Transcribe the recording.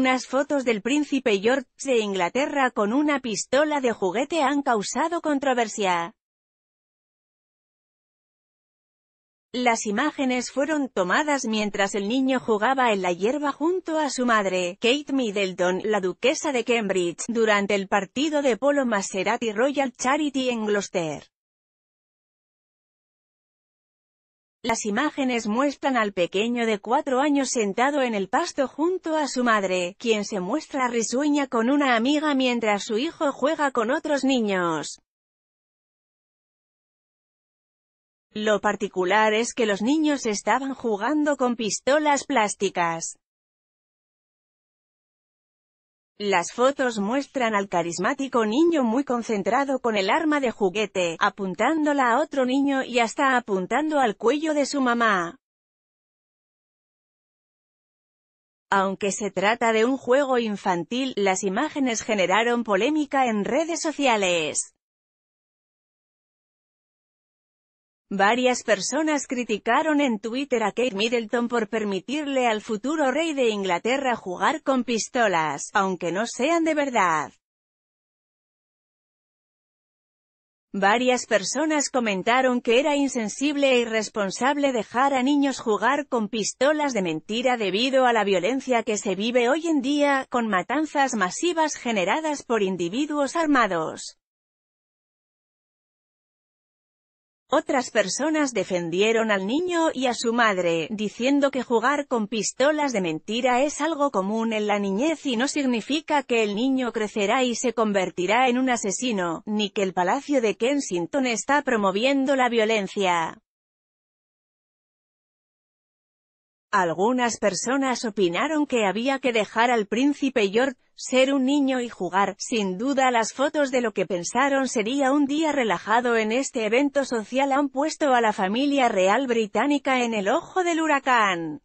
Unas fotos del príncipe George de Inglaterra con una pistola de juguete han causado controversia. Las imágenes fueron tomadas mientras el niño jugaba en la hierba junto a su madre, Kate Middleton, la duquesa de Cambridge, durante el partido de polo Maserati Royal Charity en Gloucester. Las imágenes muestran al pequeño de cuatro años sentado en el pasto junto a su madre, quien se muestra risueña con una amiga mientras su hijo juega con otros niños. Lo particular es que los niños estaban jugando con pistolas plásticas. Las fotos muestran al carismático niño muy concentrado con el arma de juguete, apuntándola a otro niño y hasta apuntando al cuello de su mamá. Aunque se trata de un juego infantil, las imágenes generaron polémica en redes sociales. Varias personas criticaron en Twitter a Kate Middleton por permitirle al futuro rey de Inglaterra jugar con pistolas, aunque no sean de verdad. Varias personas comentaron que era insensible e irresponsable dejar a niños jugar con pistolas de mentira debido a la violencia que se vive hoy en día, con matanzas masivas generadas por individuos armados. Otras personas defendieron al niño y a su madre, diciendo que jugar con pistolas de mentira es algo común en la niñez y no significa que el niño crecerá y se convertirá en un asesino, ni que el Palacio de Kensington está promoviendo la violencia. Algunas personas opinaron que había que dejar al príncipe York ser un niño y jugar. Sin duda las fotos de lo que pensaron sería un día relajado en este evento social han puesto a la familia real británica en el ojo del huracán.